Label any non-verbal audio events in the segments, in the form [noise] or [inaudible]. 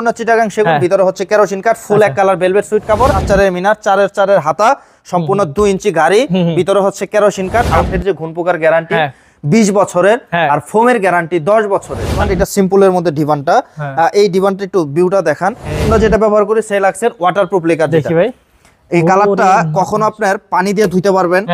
সম্পূর্ণ চিটাগাং সেগুন হ্যাঁ। ভিতরে হচ্ছে কেরোসিন কাঠ ফুল এক আচ্ছা। কালার ভেলভেট সুইট কাপড় আর চারের মিনার চারের চারের হাতা সম্পূর্ণ দুই ইঞ্চি গাড়ি ভিতরে হচ্ছে কেরোসিন কাঠ আউটের আচ্ছা। যে ঘুন গ্যারান্টি বিশ বছরের হ্যাঁ। আর ফোমের গ্যারান্টি দশ বছরের মানে এটা সিম্পলের মধ্যে ডিভানটা এই ডিভানটা একটু ভিউটা দেখান আমরা যেটা ব্যবহার করি সেলাক্সের ওয়াটার প্রুফ লেখা দেখি ভাই এই কালারটা কখনো আপনার পানি দিয়ে ধুইতে পারবেন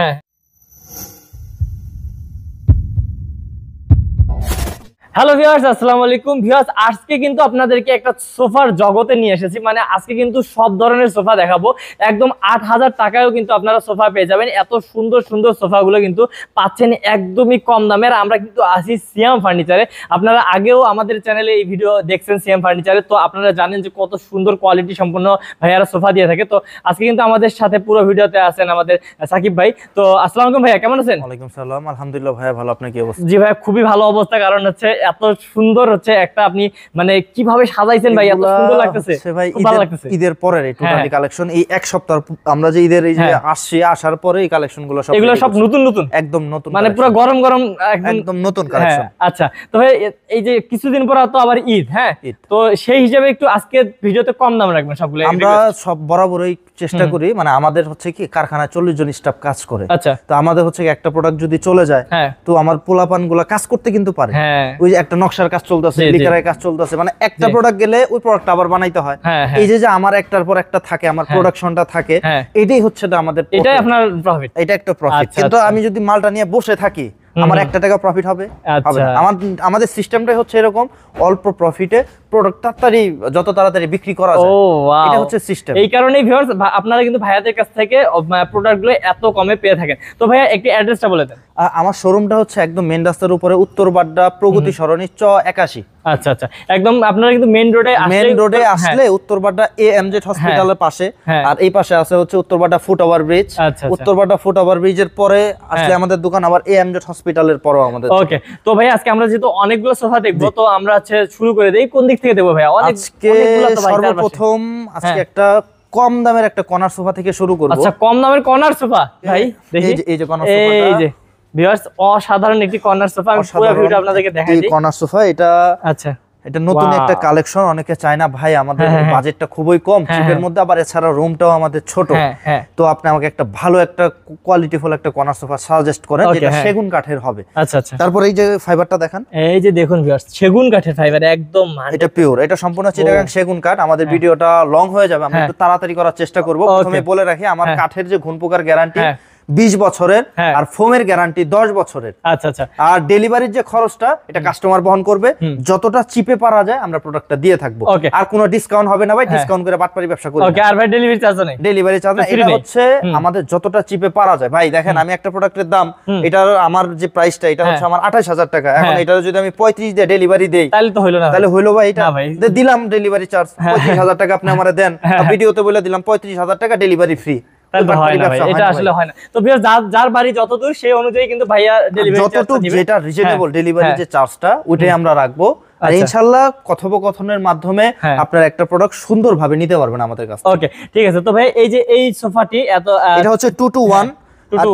হ্যালো ভিওয়ার্স আসসালামু আলাইকুম ভিওয়ার্স আজকে কিন্তু আপনাদেরকে একটা সোফার জগতে নিয়ে এসেছি মানে আজকে কিন্তু সব ধরনের সোফা দেখাবো একদম আট হাজার টাকায়ও কিন্তু আপনারা সোফা পেয়ে যাবেন এত সুন্দর সুন্দর সোফাগুলো কিন্তু পাচ্ছেন একদমই কম দামের আমরা কিন্তু আসি সিয়াম ফার্নিচারে আপনারা আগেও আমাদের চ্যানেলে এই ভিডিও দেখছেন সিয়াম ফার্নিচারে তো আপনারা জানেন যে কত সুন্দর কোয়ালিটি সম্পন্ন ভাইয়ারা সোফা দিয়ে থাকে তো আজকে কিন্তু আমাদের সাথে পুরো ভিডিওতে আছেন আমাদের সাকিব ভাই তো আসসালামু আলাইকুম ভাইয়া কেমন আছেন ওয়ালাইকুম সালাম আলহামদুলিল্লাহ ভাইয়া ভালো আপনার কি অবস্থা জি ভাইয়া খুবই ভালো অবস্থা কারণ হচ্ছে এত সুন্দর হচ্ছে একটা আপনি মানে কিভাবে সাজাইছেন ভাই এত সুন্দর লাগতেছে ভাই ভালো লাগতেছে ঈদের পরের টোটালি হ্যাঁ। কালেকশন এই এক সপ্তাহ আমরা যে ঈদের এই যে হ্যাঁ। আসছে আসার পরে এই কালেকশন গুলো সব এগুলো সব নতুন নতুন একদম নতুন মানে পুরো গরম গরম একদম নতুন কালেকশন হ্যাঁ, আচ্ছা তো ভাই এই যে কিছুদিন পর তো আবার ঈদ হ্যাঁ তো সেই হিসাবে একটু আজকে ভিডিওতে কম দাম রাখবেন সবগুলো আমরা সব বরাবরই চেষ্টা করি মানে আমাদের হচ্ছে কি কারখানা চল্লিশ জন স্টাফ কাজ করে আচ্ছা তো আমাদের হচ্ছে একটা প্রোডাক্ট যদি চলে যায় তো আমার পোলাপান গুলা কাজ করতে কিন্তু পারে ওই একটা নকশার কাজ চলতেছে লিকারের কাজ চলতেছে মানে একটা প্রোডাক্ট গেলে ওই প্রোডাক্ট আবার বানাইতে হয় হ্যাঁ, হ্যাঁ। এই যে যে আমার একটার পর একটা থাকে আমার প্রোডাকশনটা হ্যাঁ। থাকে এটাই হচ্ছে আমাদের এটাই আপনার প্রফিট এটা একটা প্রফিট আচ্ছা, কিন্তু আচ্ছা। আমি যদি মালটা নিয়ে বসে থাকি আমার একটা টাকা প্রফিট হবে হবে আচ্ছা। আমাদের সিস্টেমটাই হচ্ছে এরকম অল্প প্রফিটে প্রোডাক্ট তাড়াতাড়ি যত তাড়াতাড়ি বিক্রি করা যায় এটা হচ্ছে সিস্টেম এই কারণেই ভিউয়ার্স আপনারা কিন্তু ভাইয়াদের কাছ থেকে প্রোডাক্ট মানে গুলো এত কমে পেয়ে থাকেন তো ভাইয়া একটি অ্যাড্রেসটা বলে দেন আমার শোরুমটা হচ্ছে একদম মেন রাস্তার উপরে উত্তর বাড্ডা প্রগতি সরণি চ একাশি আচ্ছা আচ্ছা একদম আপনারা কিন্তু মেইন রোডে মেইন রোডে আসলে উত্তরবাটা এএমজেড হসপিটালের পাশে হ্যাঁ, হ্যাঁ। আর এই পাশে আছে হচ্ছে Uttarbadda foot over bridge Uttarbadda foot over ব্রিজের পরে হ্যাঁ। আসলে আমাদের দোকান আবার এএমজেড হসপিটালের পরেও আমাদের ওকে তো ভাই আজকে আমরা যেহেতু অনেকগুলো সোফা দেখবো তো আমরা হচ্ছে শুরু করে দেই কোন দিক থেকে দেবো ভাই আজকে সর্বপ্রথম আজকে একটা কম দামের একটা কর্নার সোফা থেকে শুরু করব আচ্ছা কম দামের কর্নার সোফা ভাই এই যে কর্নার সোফাটা যে ভিউয়ার্স অসাধারণ একটি কর্নার সোফা পুরো ভিউটা আপনাদেরকে দেখাই দিই কর্নার সোফা এটা আচ্ছা এটা নতুন একটা কালেকশন অনেকে চায় না ভাই আমাদের বাজেটটা হ্যাঁ, হ্যাঁ, হ্যাঁ। খুবই কম চিপের মধ্যে আবার এছাড়া রুমটাও আমাদের ছোট তো আপনি আমাকে একটা ভালো একটা কোয়ালিটি কোয়ালিটিফুল একটা কর্নার সোফা সাজেস্ট করেন যেটা সেগুন কাঠের হবে আচ্ছা আচ্ছা তারপর এই যে ফাইবারটা দেখান এই যে দেখুন সেগুন কাঠের ফাইবার একদম মানে- এটা পিওর এটা সম্পূর্ণ oh। চিটাগাং সেগুন কাঠ আমাদের ভিডিওটা লং হয়ে যাবে আমি একটু তাড়াতাড়ি করার চেষ্টা করব প্রথমে বলে রাখি আমার কাঠের যে ঘুনপোকার গ্যারান্টি 20 বছরের হ্যাঁ। আর ফোমের গ্যারান্টি 10 বছরের আচ্ছা আচ্ছা আর ডেলিভারির যে খরচটা এটা কাস্টমার বহন করবে যতটা চিপে পারা যায় আমরা প্রোডাক্টটা দিয়ে থাকবো আর কোনো ডিসকাউন্ট হবে না ভাই ডিসকাউন্ট হ্যাঁ। করে বাটপারি ব্যবসা করবে ওকে আর ভাই ডেলিভারি চার্জ নেই ডেলিভারি চার্জ এটা হচ্ছে আমাদের যতটা চিপে পারা যায় ভাই দেখেন আমি একটা প্রোডাক্টের দাম এটার আমার যে প্রাইসটা এটা হচ্ছে হ্যাঁ। আমার 28000 টাকা এখন এটা যদি আমি 35 দিয়ে ডেলিভারি দেই তাহলে তো হলো না তাহলে হলো ভাই এটা দিলাম ডেলিভারি চার্জ 35000 টাকা আপনি আমারে দেন ভিডিওতে বলে দিলাম 35000 টাকা ডেলিভারি ফ্রি হ্যাঁ, হ্যাঁ। ওইটাই আমরা রাখবো আচ্ছা। কথোপকথনের মাধ্যমে হ্যাঁ। আপনার একটা প্রোডাক্ট ভাবে নিতে পারবেন আমাদের কাছে ঠিক আছে তো ভাই এই যে এই সোফাটি এত এটা হচ্ছে টু টু 1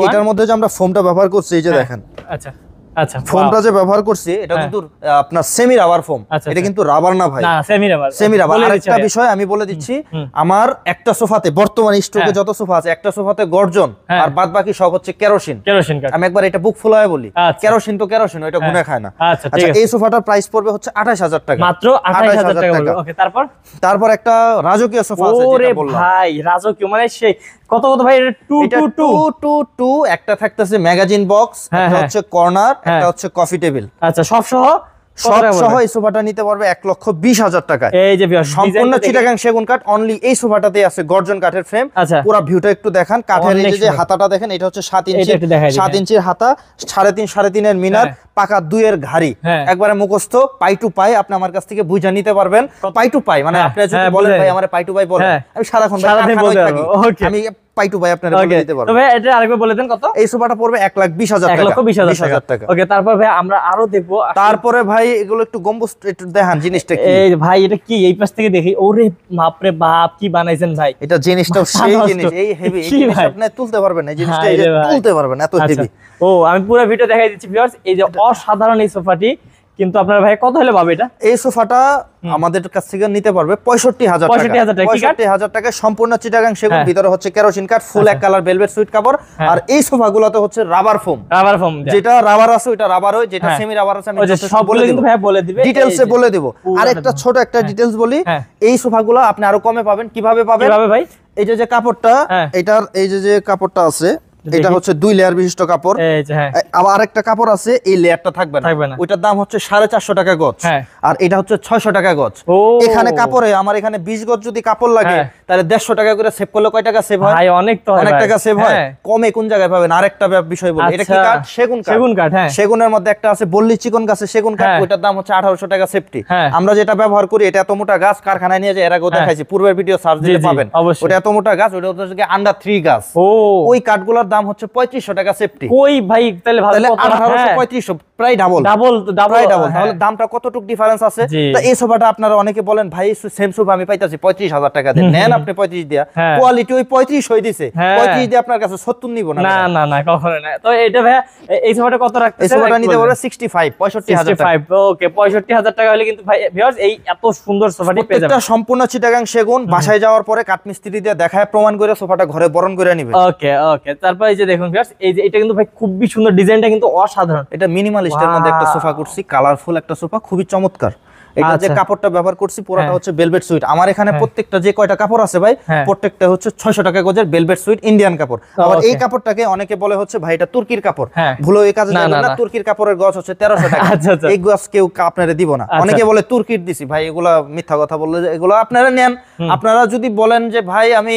এটার মধ্যে যে আমরা ফোনটা ব্যবহার করছি এই যে দেখেন আচ্ছা ফোনটা আচ্ছা, যে ব্যবহার করছি এটা হ্যাঁ। কিন্তু আপনার সেমি রাবার ফোম এটা কিন্তু রাবার না ভাই সেমি রাবার সেমি বিষয় আমি বলে দিচ্ছি আমার একটা সোফাতে বর্তমান স্টকে হ্যাঁ। যত সোফা আছে একটা সোফাতে গর্জন হ্যাঁ। আর বাদ বাকি সব হচ্ছে কেরোসিন কেরোসিন আমি একবার এটা বুক ফুলায় বলি কেরোসিন আচ্ছা। তো কেরোসিন এটা গুণে খায় না আচ্ছা, আচ্ছা এই সোফাটার প্রাইস পড়বে হচ্ছে আঠাশ হাজার টাকা মাত্র হাজার টাকা তারপর তারপর একটা রাজকীয় সোফা আছে ভাই রাজকীয় মানে সেই কত কত ভাই টু টু টু টু 2 একটা থাকতেছে ম্যাগাজিন বক্স হচ্ছে কর্নার হ্যাঁ। একটা হচ্ছে কফি টেবিল আচ্ছা সব সহ আচ্ছা। সাত হ্যাঁ। ইঞ্চির হাতা সাড়ে তিন সাড়ে তিনের মিনার হ্যাঁ। পাকা ঘাড়ি একবারে মুখস্থ পাই টু পাই আপনি আমার কাছ থেকে বুঝা নিতে পারবেন পাই টু পাই মানে আপনি বলেন ভাই আমার পাই টু পাই বলেন আমি সারাক্ষণ আমি জিনিসটা এই ভাই এটা কি এই পাশ থেকে দেখি ওরে বাপ কি বানাইছেন ভাই এটা জিনিসটা সেই জিনিস এই তুলতে জিনিসটা তুলতে আচ্ছা। ও আমি পুরো ভিডিও দেখাই দিচ্ছি এই যে অসাধারণ এই সোফাটি কিন্তু আপনার ভাই কত হলে পাবে এটা এই সোফাটা আমাদের কাছ থেকে নিতে পারবে পঁয়ষট্টি হাজার পঁয়ষট্টি হাজার টাকা পঁয়ষট্টি হাজার সম্পূর্ণ চিটাগাং সেগুন হ্যাঁ। ভিতরে হচ্ছে কেরোসিন কাঠ ফুল আচ্ছা। এক কালার ভেলভেট সুইট কাপড় হ্যাঁ। আর এই সোফা গুলোতে হচ্ছে রাবার ফোম রাবার ফোম যেটা রাবার আছে ওইটা রাবার হয় যেটা সেমি হ্যাঁ। রাবার আছে আমি সব বলে দিব ভাই বলে দিবে ডিটেইলস এ বলে দিব আর একটা ছোট একটা ডিটেইলস বলি এই সোফাগুলো আপনি আরো কমে পাবেন কিভাবে পাবেন কিভাবে ভাই এই যে যে কাপড়টা এটার এই যে যে কাপড়টা আছে এটা হচ্ছে দুই লেয়ার বিশিষ্ট কাপড় হ্যাঁ। আবার আরেকটা কাপড় আছে এই লেয়ারটা থাকবে না ওইটার দাম হচ্ছে সাড়ে চারশো টাকা গজ হ্যাঁ। আর এটা হচ্ছে ছয়শো টাকা গজ এখানে কাপড়ে আমার এখানে বিশ গজ যদি কাপড় লাগে হ্যাঁ। তাহলে দেড়শো টাকা করে সেভ করলে কয় টাকা সেভ হয় অনেক অনেক টাকা সেভ হয় কমে কোন জায়গায় পাবেন আরেকটা বিষয় বলি এটা কি আচ্ছা। কাঠ সেগুন কাঠ সেগুন কাঠ সেগুনের মধ্যে একটা আছে বললি চিকন গাছে সেগুন কাঠ ওইটার দাম হচ্ছে আঠারোশো টাকা সেফটি আমরা যেটা ব্যবহার করি এটা এত মোটা গাছ কারখানায় নিয়ে যে এর আগেও দেখাইছি পূর্বের ভিডিও সার্চ দিয়ে পাবেন ওটা এত মোটা গাছ ওটা হচ্ছে আন্ডার থ্রি গাছ ওই কাঠগুলোর দাম হচ্ছে পঁয়ত্রিশশো টাকা সেফটি ওই ভাই তাহলে আঠারোশো হ্যাঁ। পঁয়ত্রিশশো প্রায় ডাবল ডাবল প্রায় ডাবল হ্যাঁ। তাহলে দামটা কতটুকু ডিফারেন্স আছে এই সোফাটা আপনারা অনেকে বলেন ভাই সেম সোফা আমি পাইতেছি পঁয়ত্রিশ হাজার টাকা দিয়ে নেন আপনি পঁয়ত্রিশ দিয়া কোয়ালিটি হ্যাঁ। ওই পঁয়ত্রিশ হয়ে দিছে পঁয়ত্রিশ দিয়ে আপনার কাছে সত্তর নিব না না না না কখনো না তো এটা ভাই এই সোফাটা কত রাখতে এই সোফাটা নিতে বলে সিক্সটি ফাইভ পঁয়ষট্টি হাজার ফাইভ ওকে পঁয়ষট্টি হাজার টাকা হলে কিন্তু ভাই ভিউয়ার্স এই এত সুন্দর সোফাটি পেয়ে যাবেন এটা সম্পূর্ণ চিটাগাং সেগুন বাসায় যাওয়ার পরে কাঠমিস্ত্রি দিয়ে দেখায় প্রমাণ করে সোফাটা ঘরে বরণ করে নিবে ওকে ওকে তারপর এই যে দেখুন এই যে এটা কিন্তু ভাই খুবই সুন্দর ডিজাইনটা কিন্তু অসাধারণ এটা মিনিমালিস্টের মধ্যে একটা সোফা করছি কালারফুল একটা সোফা খুবই চমৎকার এটা আচ্ছা। যে কাপড়টা ব্যবহার করছি পুরোটা হ্যাঁ। হচ্ছে সুইট আমার এখানে হ্যাঁ। প্রত্যেকটা যে কয়টা কাপড় আছে ভাই হ্যাঁ। প্রত্যেকটা হচ্ছে টাকা গজের সুইট ইন্ডিয়ান কাপড় আবার এই কাপড়টাকে অনেকে বলে হচ্ছে ভাই এটা তুর্কির কাপড় ভুলো এই কাজে না তুর্কির কাপড়ের গজ হচ্ছে 1300 টাকা আচ্ছা, আচ্ছা। এই গজ কেউ আপনারে দিব না অনেকে বলে তুর্কির দিছি ভাই এগুলা মিথ্যা কথা বললে এগুলো আপনারা নেন আপনারা যদি বলেন যে ভাই আমি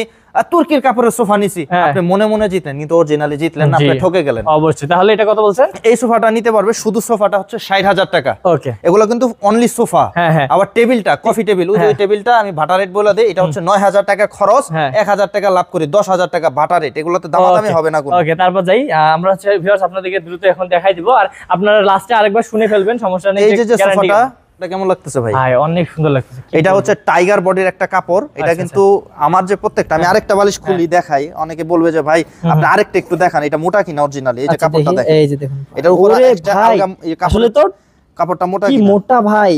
তুর্কির কাপড়ের সোফা নিছি হ্যাঁ। আপনি মনে মনে জিতেন কিন্তু অরিজিনালি জিতলেন না আপনি ঠকে গেলেন অবশ্যই তাহলে এটা কথা বলছেন এই সোফাটা নিতে পারবে শুধু সোফাটা হচ্ছে 60000 টাকা ওকে এগুলো কিন্তু অনলি সোফা হ্যাঁ, হ্যাঁ। আবার টেবিলটা কফি টেবিল ওই টেবিলটা আমি ভাটা রেট বলে দেই এটা হচ্ছে 9000 টাকা খরচ 1000 টাকা লাভ করি 10000 টাকা ভাটা রেট এগুলোতে দামাদামি হবে না ওকে তারপর যাই আমরা হচ্ছে ভিউয়ার্স আপনাদেরকে দ্রুত এখন দেখাই দিব আর আপনারা লাস্টে আরেকবার শুনে ফেলবেন সমস্যা নেই এই যে সোফাটা এটা কেমন লাগতেছে ভাই হ্যাঁ অনেক সুন্দর লাগতেছে এটা হচ্ছে টাইগার বডির একটা কাপড় এটা আচ্ছা, আচ্ছা। কিন্তু আমার যে প্রত্যেকটা আমি হ্যাঁ। আরেকটা বালিশ খুলি হ্যাঁ। দেখাই অনেকে বলবে যে ভাই আপনি আরেকটা একটু দেখান এটা মোটা কিনা অরিজিনালি এই যে আচ্ছা, কাপড়টা দেখেন এই যে দেখুন এটার উপরে আসলে তো কাপড়টা মোটা কি মোটা ভাই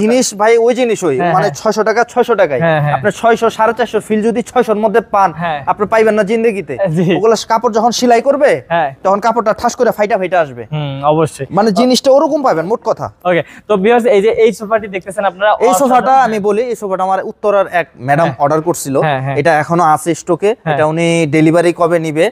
জিনিস ভাই ওই জিনিস ওই হ্যাঁ, মানে 600 হ্যাঁ। টাকা 600 টাকায় হ্যাঁ, আপনি 600 450 ফিল যদি 600 এর মধ্যে পান আপনি পাইবেন না কাপড় যখন সেলাই করবে তখন কাপড়টা ঠাস করে ফাইটা ফাইটা আসবে হুম অবশ্যই মানে জিনিসটা ওরকম পাবেন মোট কথা ওকে তো ভিউয়ার্স এই যে এই সোফাটি দেখতেছেন আপনারা এই সোফাটা আমি বলি এই সোফাটা আমার উত্তরার এক ম্যাডাম অর্ডার করছিল এটা এখনো আছে স্টকে এটা উনি ডেলিভারি কবে নিবে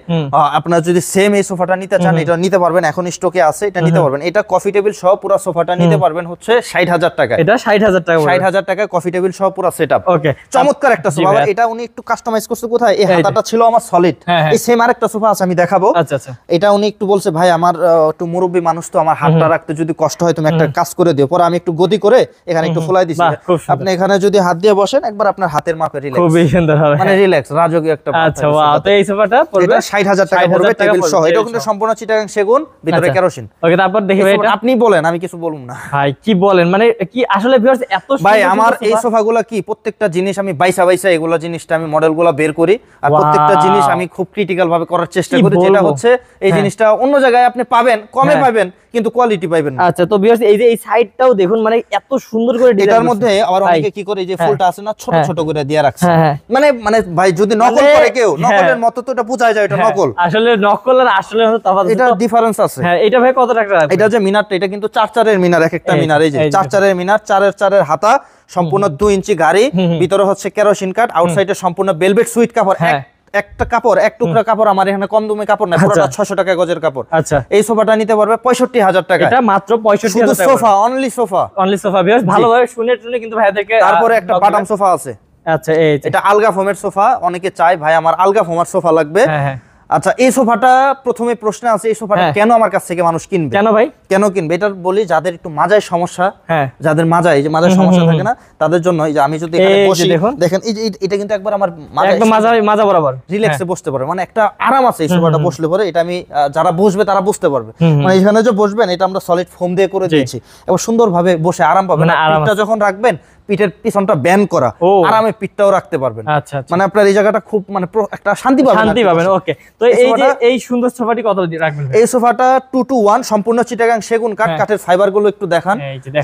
আপনারা যদি সেম এই সোফাটা নিতে চান এটা নিতে পারবেন এখন স্টকে আছে এটা নিতে পারবেন এটা কফি টেবিল সহ পুরো সোফাটা নিতে পারবেন হচ্ছে ষাট হাজার টাকা এটা ষাট হাজার টাকা ষাট হাজার টাকা কফি টেবিল সহ পুরো সেট ওকে চমৎকার একটা সোফা এটা উনি একটু কাস্টমাইজ করছে কোথায় এই হাতাটা ছিল আমার সলিড হ্যাঁ, হ্যাঁ। এই সেম আর একটা সোফা আছে আমি দেখাবো আচ্ছা আচ্ছা এটা উনি একটু বলছে ভাই আমার একটু মুরব্বী মানুষ তো আমার হাতটা রাখতে যদি কষ্ট হয় তুমি একটা কাজ করে দিও পরে আমি একটু গদি করে এখানে একটু ফুলাই দিছি আপনি এখানে যদি হাত দিয়ে বসেন একবার আপনার হাতের মাপে রিল্যাক্স খুবই সুন্দর হবে মানে রিল্যাক্স রাজকীয় একটা আচ্ছা ওয়াও তো এই সোফাটা পড়বে এটা 60000 টাকা পড়বে টেবিল সহ এটা কিন্তু সম্পূর্ণ চিটাগাং সেগুন ভিতরে কেরোসিন আচ্ছা। ওকে তারপর দেখি ভাই আপনি বলেন আমি কিছু বলুন না ভাই কি বলেন মানে কি আসলে ভিউয়ার্স এত ভাই আমার এই সোফাগুলো কি প্রত্যেকটা জিনিস আমি বাইসা বাইসা এগুলো জিনিসটা আমি মডেলগুলো বের করি আর প্রত্যেকটা জিনিস আমি খুব ক্রিটিক্যাল ভাবে করার চেষ্টা করি যেটা হচ্ছে এই হ্যাঁ। জিনিসটা অন্য জায়গায় আপনি পাবেন কমে হ্যাঁ। পাবেন কিন্তু কোয়ালিটি পাবেন না আচ্ছা তো ভিউয়ার্স এই যে এই সাইডটাও দেখুন মানে এত সুন্দর করে এটার মধ্যে আবার অনেকে কি করে এই যে ফুলটা হ্যাঁ। আছে না ছোট ছোট করে দিয়ে রাখছে মানে মানে ভাই যদি মানে নকল করে কেউ নকলের মত তো এটা যায় এটা নকল আসলে নকল আর আসলে তফাৎ এটা ডিফারেন্স আছে হ্যাঁ এটা ভাই কত টাকা এটা যে মিনারটা এটা কিন্তু চার চারের চারের মিনার এক একটা মিনার এই যে চার চারের মিনার চারের চারের হাতা সম্পূর্ণ দুই ইঞ্চি গাড়ি ভিতরে হচ্ছে কেরোসিন কাঠ আউটসাইডে সম্পূর্ণ বেলভেট সুইট কাপড় হ্যাঁ। একটা কাপড় এক টুকরা কাপড় আমার এখানে কম দমে কাপড় না আচ্ছা। পুরোটা 600 টাকা গজের কাপড় আচ্ছা এই সোফাটা নিতে পারবে 65000 টাকা এটা মাত্র 65000 টাকা sofa only sofa only sofa viewers ভালোভাবে শুনে শুনে কিন্তু ভাই ভাইদেরকে তারপরে একটা বাটাম সোফা আছে আচ্ছা এই এটা আলগা ফোমের সোফা অনেকে চায় ভাই আমার আলগা ফোমের সোফা লাগবে হ্যাঁ হ্যাঁ আচ্ছা এই সোফাটা প্রথমে প্রশ্ন আছে এই সোফাটা হ্যাঁ। কেন আমার কাছ থেকে মানুষ কিনবে কেন ভাই কেন কিনবে এটা বলি যাদের একটু মাজায় সমস্যা হ্যাঁ। যাদের মাজায় যে মাজায় সমস্যা থাকে না তাদের জন্য এই যে আমি যদি এখানে বসি দেখেন এই যে এটা কিন্তু একবার আমার একদম মাজা মাজা বরাবর হ্যাঁ, রিল্যাক্সে বসতে পারে মানে একটা আরাম আছে এই সোফাটা বসলে পরে এটা আমি যারা বসবে তারা বুঝতে পারবে মানে এখানে যে বসবেন এটা আমরা সলিড ফোম দিয়ে করে দিয়েছি এবং সুন্দরভাবে বসে আরাম পাবেন মানে যখন রাখবেন পিঠের পিছনটা ব্যান করা আরামে পিঠটাও রাখতে পারবেন আচ্ছা, আচ্ছা। মানে আপনার এই জায়গাটা খুব মানে একটা শান্তি পাবেন শান্তি পাবেন ওকে তো এই যে এই সুন্দর সোফাটি কত রাখবেন এই সোফাটা 2 টু 1 সম্পূর্ণ চিটাগাং সেগুন কাঠ হ্যাঁ। কাঠের ফাইবার গুলো একটু দেখান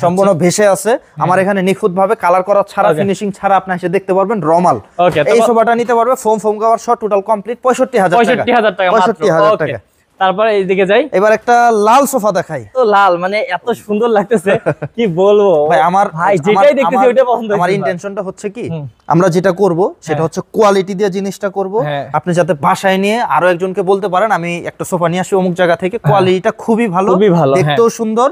সম্পূর্ণ ভেসে আছে হ্যাঁ। আমার এখানে নিখুঁত ভাবে কালার করা ছাড়া ফিনিশিং ছাড়া আপনি এসে দেখতে পারবেন রমাল এই সোফাটা নিতে পারবে ফোম ফোম কভার সব টোটাল কমপ্লিট 65000 টাকা 65000 টাকা 65000 টাকা তারপরে এইদিকে যাই এবার একটা লাল সোফা দেখাই তো লাল মানে এত সুন্দর লাগতেছে কি বলবো ভাই আমার ভাই যেটাই দেখতেছি ওটা পছন্দ আমার ইন্টেনশনটা হচ্ছে কি আমরা যেটা করব হ্যাঁ। সেটা হচ্ছে কোয়ালিটি দিয়ে জিনিসটা করব হ্যাঁ। আপনি যাতে বাসায় নিয়ে আরো একজনকে বলতে পারেন আমি একটা সোফা নিয়ে আসি অমুক জায়গা থেকে কোয়ালিটিটা হ্যাঁ। খুবই ভালো খুবই ভালো দেখতেও সুন্দর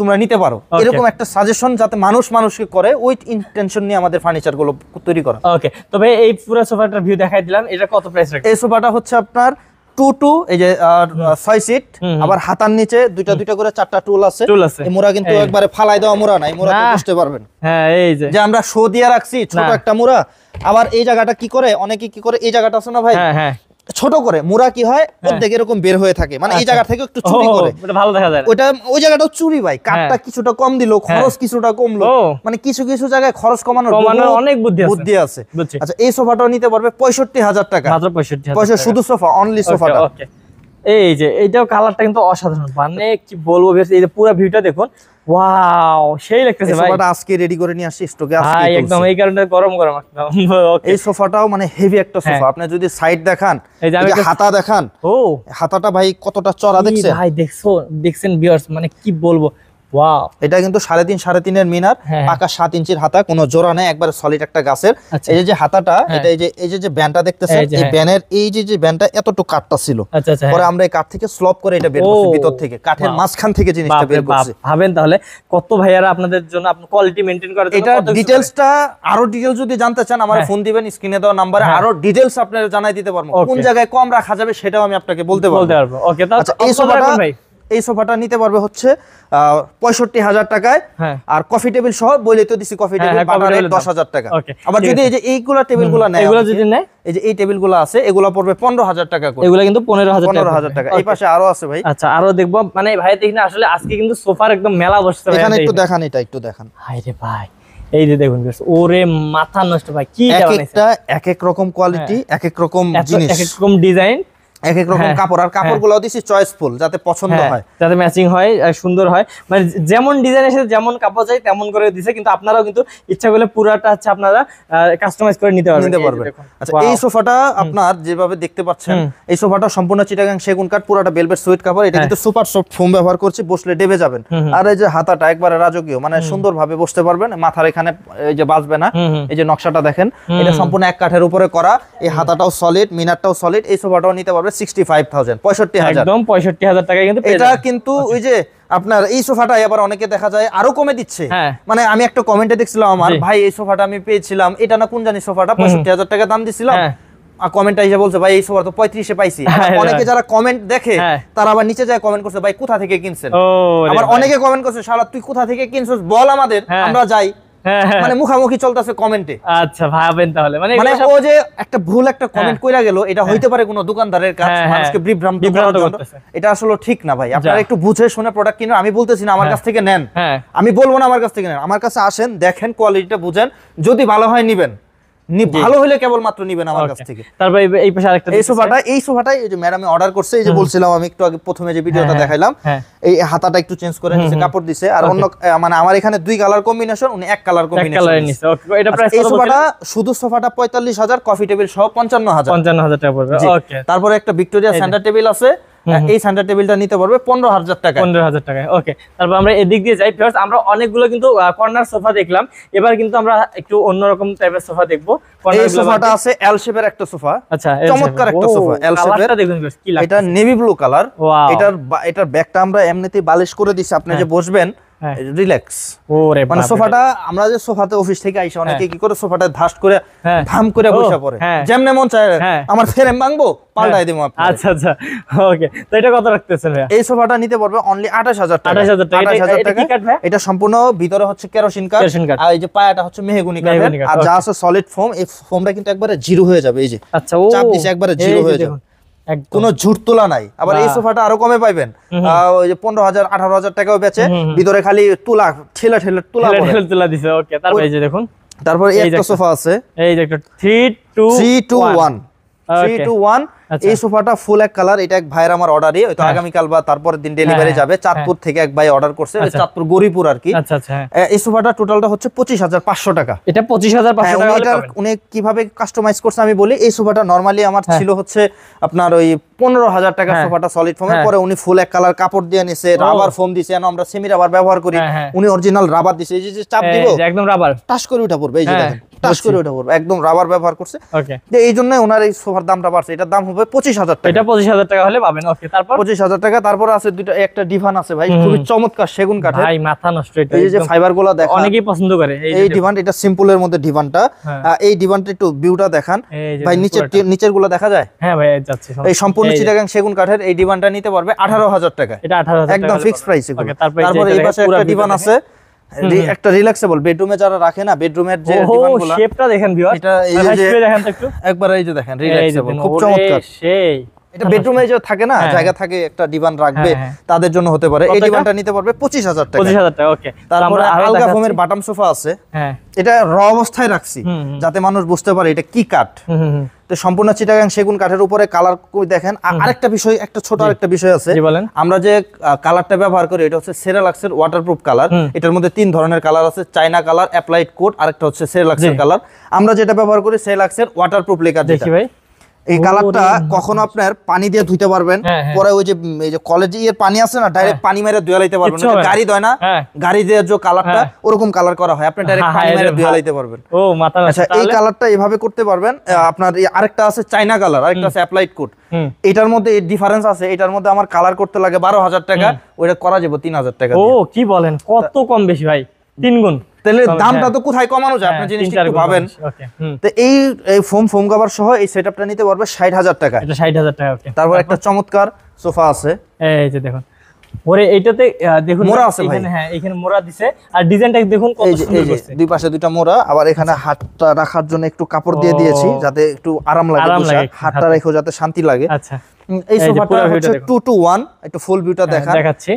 তোমরা নিতে পারো এরকম একটা সাজেশন যাতে মানুষ মানুষকে করে ওই ইন্টেনশন নিয়ে আমাদের ফার্নিচার গুলো তৈরি করা ওকে তবে এই পুরো সোফাটার ভিউ দেখাই দিলাম এটা কত প্রাইস এই সোফাটা হচ্ছে আপনার টু টু এই যে ছয় সিট আবার হাতার নিচে দুইটা দুইটা করে চারটা টুল আছে টুল আছে মোরা কিন্তু একবারে ফালাই দেওয়া মোরা নাই মোরা বুঝতে পারবেন হ্যাঁ এই যে যে আমরা শো দিয়ে রাখছি ছোট একটা মোরা আবার এই জায়গাটা কি করে অনেকে কি করে এই জায়গাটা আছে না ভাই হ্যাঁ, হ্যাঁ। ছোট করে মুরা কি হয় প্রত্যেক হ্যাঁ। এরকম বের হয়ে থাকে মানে এই আচ্ছা। জায়গা থেকে একটু চুরি করে ভালো দেখা যায় ওইটা ওই জায়গাটা চুরি ভাই হ্যাঁ। কাটটা কিছুটা কম দিল হ্যাঁ। খরচ কিছুটা কমলো মানে কিছু কিছু জায়গায় খরচ কমানোর অনেক বুদ্ধি আছে আচ্ছা এই সোফাটাও নিতে পারবে পঁয়ষট্টি হাজার টাকা মাত্র পঁয়ষট্টি পয়সা শুধু সোফা অনলি সোফাটা এই যে এইটাও কালারটা কিন্তু অসাধারণ মানে কি বলবো এই যে পুরো ভিউটা দেখুন ওয়াও সেই লাগতেছে ভাই সোফাটা আজকে রেডি করে নিয়ে আসছি স্টকে আজকে ভাই একদম এই কারণে গরম গরম একদম [laughs] এই সোফাটাও মানে হেভি একটা হ্যাঁ। সোফা আপনি যদি সাইড দেখান এই যে হাতা দেখান ও হাতাটা ভাই কতটা চড়া দেখছেন ভাই দেখছো দেখছেন ভিউয়ার্স মানে কি বলবো এটা কিন্তু সাড়ে তিন সাড়ে তিনের মিনার হ্যাঁ, হ্যাঁ। পাকা সাত ইঞ্চির হাতা কোনো জোড়া নেই একবার সলিড একটা গাছের আচ্ছা। এই যে হাতাটা হ্যাঁ। এটা এই যে এই যে ব্যানটা দেখতেছে এই ব্যানের এই যে যে ব্যানটা এতটুকু কাঠটা ছিল আচ্ছা, আচ্ছা, পরে আমরা এই কাঠ থেকে স্লপ করে এটা বের করছি ভিতর থেকে কাঠের মাঝখান থেকে জিনিসটা বের করছি ভাবেন তাহলে কত ভাইয়ারা আপনাদের জন্য আপনি কোয়ালিটি মেইনটেইন করার জন্য এটা ডিটেইলসটা আরো ডিটেইলস যদি জানতে চান আমার ফোন দিবেন স্ক্রিনে দেওয়া নম্বরে আরো ডিটেইলস আপনাদের জানাই দিতে পারবো কোন জায়গায় কম রাখা যাবে সেটাও আমি আপনাকে বলতে পারবো বলতে পারবো ওকে তাহলে এই সবটা ভাই এই সোফাটা নিতে পারবে হচ্ছে পঁয়ষট্টি হাজার টাকায় হ্যাঁ। আর কফি টেবিল সহ বইলে তো দিচ্ছি কফি হ্যাঁ, হ্যাঁ, টেবিল দশ হাজার টাকা আবার যদি এই যে এইগুলা টেবিল গুলা নেয় এগুলো যদি নেয় এই যে এই টেবিল গুলা আছে এগুলো পড়বে পনেরো হাজার টাকা এগুলো কিন্তু পনেরো হাজার পনেরো হাজার টাকা এই পাশে আরো আছে ভাই আচ্ছা আরো দেখবো মানে ভাই দেখি না আসলে আজকে কিন্তু সোফার একদম মেলা বসতে এখানে একটু দেখান এটা একটু দেখান হাই রে ভাই এই যে দেখুন ওরে মাথা নষ্ট ভাই কি এক এক রকম কোয়ালিটি এক এক রকম জিনিস এক এক রকম ডিজাইন এক এক রকম হ্যাঁ, কাপড় আর কাপড়গুলো দিছি চয়েসফুল যাতে পছন্দ হ্যাঁ, হয় যাতে ম্যাচিং হয় সুন্দর হয় মানে যেমন ডিজাইনের সাথে যেমন কাপড় চাই তেমন করে দিছে কিন্তু আপনারাও কিন্তু ইচ্ছা করলে পুরাটা হচ্ছে আপনারা কাস্টমাইজ করে নিতে পারবেন আচ্ছা এই সোফাটা আপনার যেভাবে দেখতে পাচ্ছেন এই সোফাটা সম্পূর্ণ চিটাগাং সেগুন কাঠ পুরোটা বেলভেট সুইট কাপড় এটা হ্যাঁ। কিন্তু সুপার সফট ফোম ব্যবহার করছি বসলে ডেবে যাবেন আর এই যে হাতাটা একবারে রাজকীয় মানে সুন্দরভাবে বসতে পারবেন মাথার এখানে এই যে বাজবে না এই যে নকশাটা দেখেন এটা সম্পূর্ণ এক কাঠের উপরে করা এই হাতাটাও সলিড মিনারটাও সলিড এই সোফাটাও নিতে পারবেন এটা আচ্ছা। হ্যাঁ। মানে আমি একটা কমেন্টে দেখছিলাম আমার ভাই এই সোফাটা আমি পেয়েছিলাম এটা না কোন জানি সোফাটা হাজার টাকা দাম দিছিলাম হ্যাঁ। কমেন্ট আইসা বলছে ভাই এই সোফা তো পঁয়ত্রিশে পাইছি হ্যাঁ, অনেকে যারা কমেন্ট দেখে তারা আবার নিচে যায় কমেন্ট করছে ভাই কোথা থেকে কিনছেন আবার অনেকে কমেন্ট করছে সারা তুই কোথা থেকে কিনছিস বল আমাদের আমরা যাই হ্যাঁ, হ্যাঁ। মানে মুখামুখি চলতেছে কমেন্টে আচ্ছা ভাবেন তাহলে মানে মানে ও যে একটা ভুল একটা কমেন্ট হ্যাঁ। কইরা গেল এটা হইতে পারে কোনো দোকানদারের কাজ মানুষকে বিভ্রান্ত করার জন্য এটা আসলে ঠিক না ভাই আপনারা একটু বুঝে শুনে প্রোডাক্ট কিনুন আমি বলতেছি না আমার কাছ থেকে নেন আমি বলবো না আমার কাছ থেকে নেন আমার কাছে আসেন দেখেন কোয়ালিটিটা বুঝেন যদি ভালো হয় নিবেন ভালো হলে কেবলমাত্র নিবেন আমার কাছ থেকে তারপর এই পাশে আরেকটা এই সোফাটা এই সোফাটাই এই যে ম্যাডামে অর্ডার করছে এই যে বলছিলাম আমি একটু আগে প্রথমে যে হ্যাঁ, ভিডিওটা হ্যাঁ, দেখাইলাম হ্যাঁ। এই হাতাটা একটু চেঞ্জ করে নিছে কাপড় দিছে আর অন্য মানে আমার এখানে দুই কালার কম্বিনেশন উনি এক কালার কম্বিনেশন নিছে ওকে এটা প্রাইস আচ্ছা, এই সোফাটা শুধু সোফাটা 45000 কফি টেবিল সহ 55000 55000 টাকা পড়বে ওকে তারপরে একটা ভিক্টোরিয়া সেন্টার টেবিল আছে এই সেন্টার টেবিলটা নিতে পারবে পনেরো হাজার টাকা পনেরো হাজার টাকা ওকে তারপর আমরা এদিক দিয়ে যাই ফিরস আমরা অনেকগুলো কিন্তু কর্নার সোফা দেখলাম এবার কিন্তু আমরা একটু অন্যরকম টাইপের সোফা দেখবো এই সোফাটা মানে- আছে এল শেপের একটা সোফা আচ্ছা চমৎকার একটা সোফা এল শেপের দেখুন কি এটা নেভি ব্লু কালার এটার এটার ব্যাগটা আমরা এমনিতেই বালিশ করে দিছি আপনি হ্যাঁ। যে বসবেন এটা এই সোফাটা নিতে পারবে অনলি টাকা এটা সম্পূর্ণ ভিতরে হচ্ছে কেরোসিন এই যে হচ্ছে মেহগুনি আর যা আছে সলিড ফোম কিন্তু একবারে জিরো হয়ে যাবে এই যে আচ্ছা, চাপ একবারে জিরো হয়ে যাবে কোনো ঝুট তোলা নাই আবার এই সোফাটা আরো কমে পাইবেন ওই পনেরো হাজার আঠারো হাজার টাকাও বেচে ভিতরে খালি তুলা ঠেলা ঠেলা তুলা তুলা দিছে ওকে তারপরে যে দেখুন তারপর একটা সোফা আছে এই যে একটা three two three two one three two one আচ্ছা। এই সোফাটা ফুল এক কালার এটা এক ভাইয়ের আমার অর্ডারই হয়তো হ্যাঁ। আগামীকাল বা তারপরের দিন ডেলিভারি হ্যাঁ, হ্যাঁ। যাবে চাঁদপুর থেকে এক ভাই অর্ডার করছে আচ্ছা। চাঁদপুর গরিপুর আর কি আচ্ছা, এই সোফাটা টোটালটা হচ্ছে পঁচিশ হাজার পাঁচশো টাকা এটা পঁচিশ হাজার উনি কিভাবে কাস্টমাইজ করছে আমি বলি এই সোফাটা নর্মালি আমার ছিল হচ্ছে আপনার ওই পনেরো হাজার টাকা সোফাটা সলিড ফোমের পরে উনি ফুল এক কালার কাপড় দিয়ে নিছে রাবার ফোম দিছে আমরা সেমি রাবার ব্যবহার করি উনি অরিজিনাল রাবার দিছে এই যে চাপ দিব একদম রাবার টাচ করে উঠা পড়বে এই যে টাচ করে উঠা পড়বে একদম রাবার ব্যবহার করছে এই জন্য ওনার এই সোফার দামটা বাড়ছে এটার দাম হবে পঁচিশ হাজার টাকা পঁচিশ হাজার টাকা হলে পাবেন পঁচিশ হাজার টাকা তারপর আছে দুটো একটা ডিভান আছে ভাই খুবই চমৎকার সেগুন কাঠ মাথা নষ্ট এটা এই যে ফাইবার গুলো দেখেন অনেকেই পছন্দ করে এই ডিভান এটা সিম্পলের মধ্যে ডিভানটা হ্যাঁ। এই ডিভানটা একটু ভিউটা দেখান ভাই নিচের নিচের গুলো দেখা যায় হ্যাঁ ভাই যাচ্ছে এই সম্পূর্ণ চিটাগাং সেগুন কাঠের এই ডিভানটা নিতে পারবে আঠারো হাজার টাকা এটা আঠারো একদম ফিক্সড প্রাইস তারপর এই পাশে একটা ডিভান আছে একটা রিল্যাক্সেবল বেডরুমে যারা রাখে না বেডরুমের যে শেপটা দেখেন ভিউয়ার এটা এই আচ্ছা, যে দেখেন একটু একবার এই যে দেখেন রিল্যাক্সেবল খুব চমৎকার সেই এটা বেডরুমে যে থাকে না হ্যাঁ, জায়গা হ্যাঁ। থাকে একটা ডিভান রাখবে হ্যাঁ, তাদের জন্য হতে পারে এই ডিভানটা নিতে পারবে টাকা টাকা ওকে তারপরে আলগা ফোমের বাটাম সোফা আছে এটা র অবস্থায় রাখছি যাতে মানুষ বুঝতে পারে এটা কি কাঠ তো সম্পূর্ণ চিটাগাং সেগুন কাঠের উপরে কালার দেখেন আরেকটা বিষয় একটা ছোট আরেকটা বিষয় আছে আমরা যে কালারটা ব্যবহার করি এটা হচ্ছে সেরালাক্সের ওয়াটারপ্রুফ কালার এটার মধ্যে তিন ধরনের কালার আছে চাইনা কালার অ্যাপ্লাইড কোট আরেকটা হচ্ছে সেরালাক্সের কালার আমরা যেটা ব্যবহার করি সেরালাক্সের ওয়াটারপ্রুফ লেখা দেখি ভাই এই কালারটা কখনো আপনার পানি দিয়ে ধুইতে পারবেন হ্যাঁ, হ্যাঁ। পরে ওই যে এই যে কলেজে পানি আছে না ডাইরেক্ট হ্যাঁ। পানি মেরে ধুয়ে লাইতে পারবেন গাড়ি দয় না গাড়ি দিয়ে যে কালারটা ওরকম কালার করা হয় আপনি ডাইরেক্ট পানি মেরে ধুয়ে লাইতে পারবেন ও মাথা আচ্ছা এই কালারটা এভাবে করতে পারবেন আপনার আরেকটা আছে চাইনা কালার আরেকটা আছে অ্যাপ্লাইড কোট এটার মধ্যে ডিফারেন্স আছে এটার মধ্যে আমার কালার করতে লাগে বারো হাজার টাকা ওইটা করা যাবে তিন হাজার টাকা ও কি বলেন কত কম বেশি ভাই তিন গুণ তাহলে দামটা হ্যাঁ। তো কোথায় কমানো যায় হ্যাঁ, আপনি জিনিসটা একটু ভাবেন তো এই ফোম ফোম কভার সহ এই সেটআপটা নিতে পারবে 60000 টাকা এটা 60000 টাকা তারপর একটা চমৎকার সোফা আছে এই যে দেখুন পরে দেখুন মোড়া আছে ভাই হ্যাঁ এখানে মোড়া দিছে আর ডিজাইনটা দেখুন কত সুন্দর করছে দুই পাশে দুইটা মোড়া আবার এখানে হাতটা রাখার জন্য একটু কাপড় দিয়ে দিয়েছি যাতে একটু আরাম লাগে হাতটা রেখো যাতে শান্তি লাগে আচ্ছা এই সোফাটা হচ্ছে 2 টু 1 একটু ফুল ভিউটা দেখা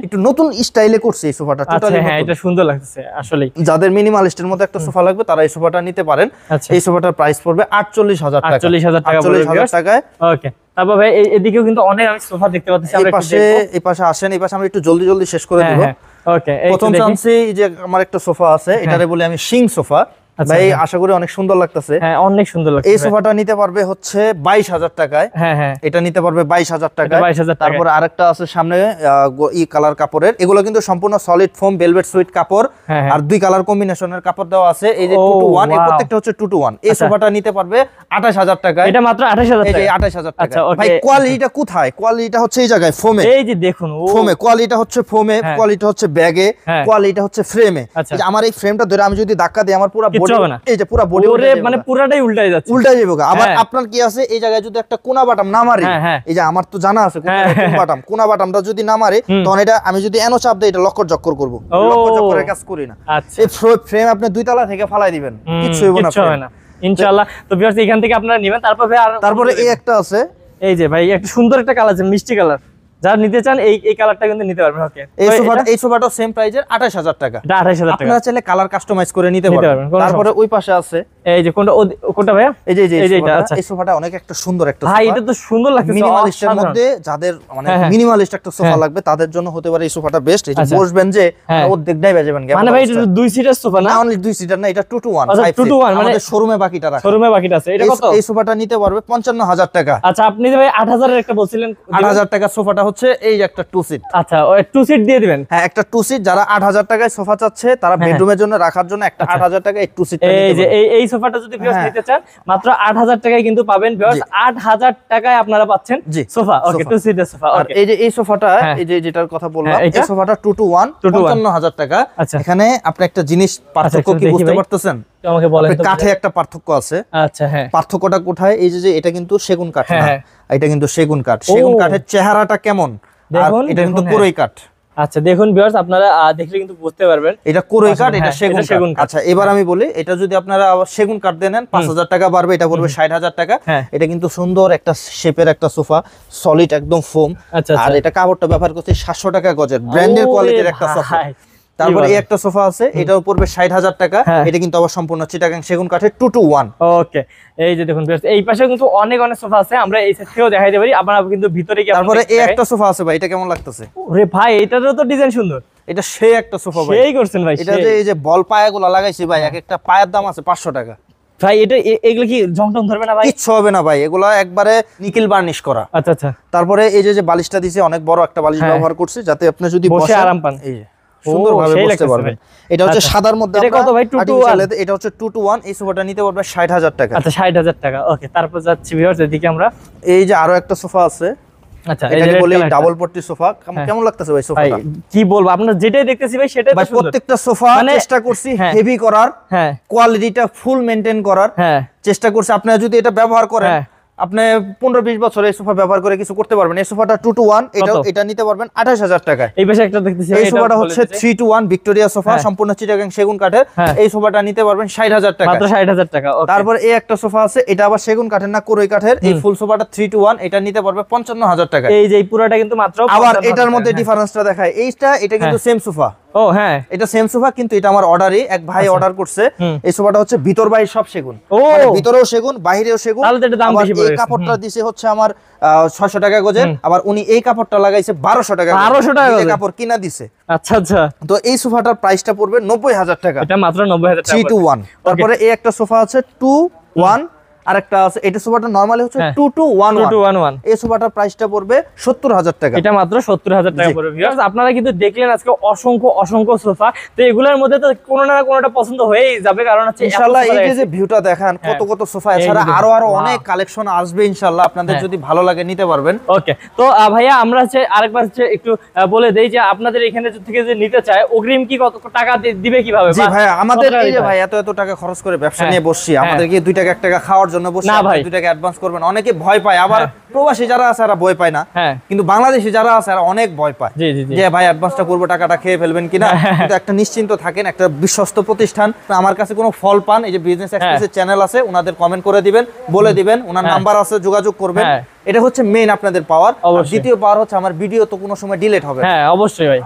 একটু নতুন স্টাইলে করছে এই সোফাটা টোটালি আচ্ছা, হ্যাঁ এটা সুন্দর লাগছে আসলে যাদের মিনিমালিস্টের মধ্যে একটা সোফা লাগবে তারা এই সোফাটা নিতে পারেন আচ্ছা। এই সোফাটার প্রাইস পড়বে 48000 টাকা 48000 টাকা 48000 টাকায় ওকে তারপরে এদিকেও কিন্তু অনেক আমি সোফা দেখতে পাচ্ছি আমরা পাশে এই পাশে আসেন এই পাশে আমরা একটু জলদি জলদি শেষ করে হ্যাঁ, দেব ওকে হ্যাঁ। প্রথম চান্সে যে আমার একটা সোফা আছে হ্যাঁ। এটারে বলে আমি শিং সোফা আচ্ছা, ভাই হ্যাঁ। আশা করি অনেক সুন্দর লাগতেছে হ্যাঁ অনেক সুন্দর লাগছে এই সোফাটা নিতে পারবে হচ্ছে 22000 টাকায় হ্যাঁ হ্যাঁ এটা নিতে পারবে 22000 টাকায় 22000 টাকা তারপর আরেকটা আছে সামনে ই কালার কাপড়ের এগুলো কিন্তু সম্পূর্ণ সলিড ফোম ভেলভেট সুইট কাপড় হ্যাঁ, হ্যাঁ। আর দুই কালার কম্বিনেশনের কাপড় দেওয়া আছে এই যে এই প্রত্যেকটা হচ্ছে এই আচ্ছা। সোফাটা নিতে পারবে 28000 টাকায় এটা মাত্র 28000 টাকা এই যে 28000 টাকা আচ্ছা, ভাই কোয়ালিটিটা কোথায় কোয়ালিটিটা হচ্ছে এই জায়গায় ফোমে এই যে দেখুন ফোমে কোয়ালিটিটা হচ্ছে ফোমে কোয়ালিটিটা হচ্ছে ব্যাগে কোয়ালিটিটা হচ্ছে ফ্রেমে আমার এই ফ্রেমটা ধরে আমি যদি ধাক্কা দিই আমার পুরো মানে হ্যাঁ। আপনার কি আছে এই জায়গায় যদি একটা কোনা বাটাম না হ্যাঁ, হ্যাঁ। এই যে আমার তো জানা আছে বাটাম কোনা বাটামটা যদি না মারে তখন এটা আমি যদি এনো চাপ দেই লক্ষ লক্কর করবো কাজ করি না আচ্ছা। ফ্রেম আপনি দুই তলা থেকে ফালাই দিবেন ইনশাল্লাহ না ইনশাআল্লাহ তো এখান থেকে আপনারা নেবেন তারপরে তারপরে এই একটা আছে এই যে ভাই একটা সুন্দর একটা কালার আছে মিষ্টি কালার যারা নিতে চান এই এই কালারটা কিন্তু নিতে পারবেন ওকে এই এই সেম প্রাইজের 28000 টাকা 28000 টাকা চাইলে কালার কাস্টমাইজ করে নিতে পারবেন তারপরে ওই পাশে আছে এই যে কোনটা কোনটা এই যে এই যে আচ্ছা। এই সোফাটা অনেক একটা সুন্দর একটা ভাই এটা তো সুন্দর লাগছে মিনিমালিস্টের মধ্যে যাদের মানে মিনিমালিস্ট হ্যাঁ, হ্যাঁ। একটা সোফা হ্যাঁ। লাগবে তাদের জন্য হতে পারে এই সোফাটা বেস্ট এটা আচ্ছা। বসবেন যে অর্ধেক ডাই বাজাবেন মানে ভাই এটা দুই সিটার সোফা না অনলি দুই সিটার না এটা 2 টু 1 5 টু 1 মানে শোরুমে বাকিটা রাখা শোরুমে বাকিটা আছে এটা কত এই সোফাটা নিতে পারবে 55000 টাকা আচ্ছা আপনি ভাই 8000 এর একটা বলছিলেন 8000 টাকা সোফাটা হচ্ছে এই একটা টু সিট আচ্ছা টু সিট দিয়ে দিবেন হ্যাঁ একটা টু সিট যারা আট হাজার টাকায় সোফা চাচ্ছে তারা বেডরুমের হ্যাঁ, হ্যাঁ। জন্য রাখার জন্য একটা আচ্ছা। আট হাজার টাকা টু সিট এই যে এই সোফাটা যদি ভিউয়ার্স হ্যাঁ। নিতে চান মাত্র আট হাজার টাকায় কিন্তু পাবেন ভিউয়ার্স আট হাজার টাকায় আপনারা পাচ্ছেন সোফা ওকে টু সিটের সোফা আর এই যে এই সোফাটা এই যে যেটার কথা বললাম এই সোফাটা টু টু ওয়ান পঞ্চান্ন হাজার টাকা আচ্ছা। এখানে আপনি একটা জিনিস আচ্ছা, পার্থক্য কি বুঝতে পারতেছেন আমাকে বলেন কাঠে একটা পার্থক্য আছে আচ্ছা হ্যাঁ পার্থক্যটা কোথায় এই যে এটা কিন্তু সেগুন কাঠ হ্যাঁ, না হ্যাঁ। এটা কিন্তু সেগুন কাঠ সেগুন কাঠের চেহারাটা কেমন দেখুন এটা কিন্তু হ্যাঁ। কোরই কাঠ আচ্ছা দেখুন ভিউয়ার্স আপনারা দেখলে কিন্তু বুঝতে পারবেন এটা কুরই কাঠ এটা সেগুন সেগুন আচ্ছা এবার আমি বলি এটা যদি আপনারা সেগুন কাঠ দিয়ে নেন 5000 টাকা বাড়বে এটা পড়বে 60000 টাকা এটা কিন্তু সুন্দর একটা শেপের একটা সোফা সলিড একদম ফোম আচ্ছা, আচ্ছা। আর এটা কাপড়টা ব্যবহার করতে 700 টাকা গজের ব্র্যান্ডের কোয়ালিটির একটা সোফা তারপরে একটা সোফা আছে এটাও পড়বে ষাট হাজার টাকা হ্যাঁ। এটা কিন্তু আবার সম্পূর্ণ চিটাগাং সেগুন কাঠের টু টু ওয়ান ওকে এই যে দেখুন এই পাশে কিন্তু অনেক অনেক সোফা আছে আমরা এই দেখাইতে পারি আপনারা কিন্তু ভিতরে তারপরে এই একটা সোফা আছে ভাই এটা কেমন লাগতেছে ওরে ভাই এটারও তো ডিজাইন সুন্দর এটা একটা সোফা ভাই করছেন ভাই এটা যে এই যে বল পায়াগুলো লাগাইছি ভাই এক একটা পায়ের দাম আছে পাঁচশো টাকা ভাই এটা এগুলো কি ঝংটং ধরবে না ভাই কিচ্ছু হবে না ভাই এগুলো একবারে নিকেল বার্নিশ করা আচ্ছা আচ্ছা তারপরে এই যে বালিশটা দিছে অনেক বড় একটা বালিশ হ্যাঁ। ব্যবহার করছে যাতে আপনি যদি বসে আরাম পান এই যে ডাবল আচ্ছা। আচ্ছা, আচ্ছা, পট্টি সোফা কেমন হ্যাঁ। ভাই কি বলবো যেটাই দেখতেছি ভাই সেটাই প্রত্যেকটা সোফা মানে- করছি হেভি হ্যাঁ। করার কোয়ালিটিটা হ্যাঁ। ফুল করার চেষ্টা করছি আপনারা যদি এটা ব্যবহার করেন আপনি পনেরো বিশ বছর এই সোফা ব্যবহার করে কিছু করতে পারবেন এই সোফাটা টু টু ওয়ান এটা এটা নিতে পারবেন আঠাশ হাজার টাকা এই পাশে একটা দেখতেছি এই সোফাটা হচ্ছে three two one Victoria sofa হ্যাঁ। সম্পূর্ণ চিটাগাং সেগুন কাঠের হ্যাঁ। এই সোফাটা নিতে পারবেন ষাট হাজার টাকা ষাট হাজার টাকা তারপর এই একটা সোফা আছে এটা আবার সেগুন কাঠের না কোরই কাঠের এই ফুল সোফাটা থ্রি টু ওয়ান এটা নিতে পারবে পঞ্চান্ন হাজার টাকা এই যে পুরোটা কিন্তু মাত্র আবার এটার মধ্যে ডিফারেন্সটা হ্যাঁ। দেখায় এইটা এটা কিন্তু সেম সোফা ও হ্যাঁ এটা সেম সোফা কিন্তু এটা আমার অর্ডারই এক ভাই আচ্ছা। অর্ডার করছে এই সোফাটা হচ্ছে ভিতর বাইরে সব সেগুন মানে ভিতরেও সেগুন বাইরেও সেগুন তাহলে এটা দাম বেশি পড়ে কাপড়টা দিছে হচ্ছে আমার 600 টাকা গজে আবার উনি এই কাপড়টা লাগাইছে 1200 টাকা 1200 টাকা গজে কাপড় কিনা দিছে আচ্ছা আচ্ছা তো এই সোফাটার প্রাইসটা পড়বে 90000 টাকা এটা মাত্র 90000 টাকা 3 টু 1 তারপরে এই একটা সোফা আছে 2 1 আরেকটা আছে এটা সোফাটা নরমালি হচ্ছে 2211 হ্যাঁ। এই সোফাটার প্রাইসটা পড়বে 70000 টাকা এটা মাত্র 70000 টাকা পড়বে ভিউয়ার্স আপনারা কিন্তু দেখলেন আজকে অসংখ্য অসংখ্য সোফা তো এগুলোর মধ্যে তো কোনো না কোনোটা পছন্দ হয়েই যাবে কারণ হচ্ছে ইনশাআল্লাহ এই যে ভিউটা দেখান হ্যাঁ। কত কত সোফা এছাড়া আরো আরো অনেক কালেকশন আসবে ইনশাআল্লাহ আপনাদের হ্যাঁ। যদি ভালো লাগে নিতে পারবেন ওকে তো ভাইয়া আমরা হচ্ছে আরেকবার হচ্ছে একটু বলে দেই যে আপনাদের এখানে থেকে যে নিতে চায় অগ্রিম কি কত টাকা দিবে কিভাবে জি ভাই আমাদের এই যে ভাই এত এত টাকা খরচ করে ব্যবসা নিয়ে বসছি আমাদেরকে দুই টাকা এক টাকা খাওয়ার জন্য জন্য বসে দুটাকে অ্যাডভান্স করবেন অনেকে ভয় পায় আবার হ্যাঁ। প্রবাসী যারা আছে তারা ভয় পায় না হ্যাঁ। কিন্তু বাংলাদেশী যারা আছে তারা অনেক ভয় পায় যে ভাই অ্যাডভান্সটা করবো টাকাটা খেয়ে ফেলবেন কিনা হ্যাঁ। কিন্তু একটা নিশ্চিন্ত থাকেন একটা বিশ্বস্ত প্রতিষ্ঠান আমার কাছে কোনো ফল পান এই যে বিজনেস এক্সপ্রেসের চ্যানেল আছে ওনাদের কমেন্ট করে দিবেন বলে দিবেন ওনার নাম্বার আছে যোগাযোগ করবেন এটা হচ্ছে মেইন আপনাদের পাওয়ার দ্বিতীয় পাওয়ার হচ্ছে আমার ভিডিও তো কোনো সময় ডিলেট হবে হ্যাঁ অবশ্যই ভাই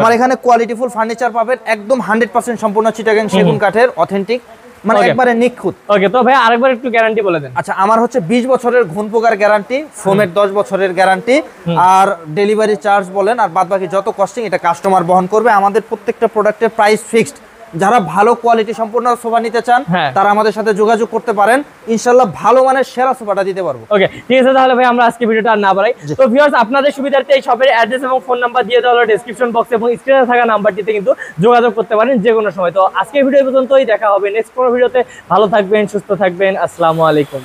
আমার এখানে কোয়ালিটিফুল ফার্নিচার পাবেন একদম হান্ড্রেড পার্সেন্ট সম্পূর্ণ চিটাগেন সেগুন কাঠের অথেন্টিক মানে একবারে নিখুঁত ওকে তো ভাই আরেকবার একটু গ্যারান্টি বলে দেন আচ্ছা আমার হচ্ছে 20 বছরের ঘুণ পোকার গ্যারান্টি ফোমের 10 বছরের গ্যারান্টি আর ডেলিভারি চার্জ বলেন আর বাদবাকি যত কস্টিং এটা কাস্টমার বহন করবে আমাদের প্রত্যেকটা প্রোডাক্টের প্রাইস ফিক্সড যারা ভালো কোয়ালিটি সম্পূর্ণ সোফা নিতে চান হ্যাঁ। তারা আমাদের সাথে যোগাযোগ করতে পারেন ইনশাল্লাহ ভালো মানের সেরা সোফাটা দিতে পারবো ওকে ঠিক আছে তাহলে ভাই আমরা আজকে ভিডিওটা আর না বাড়াই তো ভিউয়ার্স আপনাদের সুবিধার্থে এই শপের অ্যাড্রেস এবং ফোন নাম্বার দিয়ে দেওয়া হলো ডেসক্রিপশন বক্সে এবং স্ক্রিনে থাকা নাম্বারটিতে কিন্তু যোগাযোগ করতে পারেন যে কোনো সময় তো আজকে ভিডিও পর্যন্তই দেখা হবে নেক্সট কোনো ভিডিওতে ভালো থাকবেন সুস্থ থাকবেন আসসালামু আলাইকুম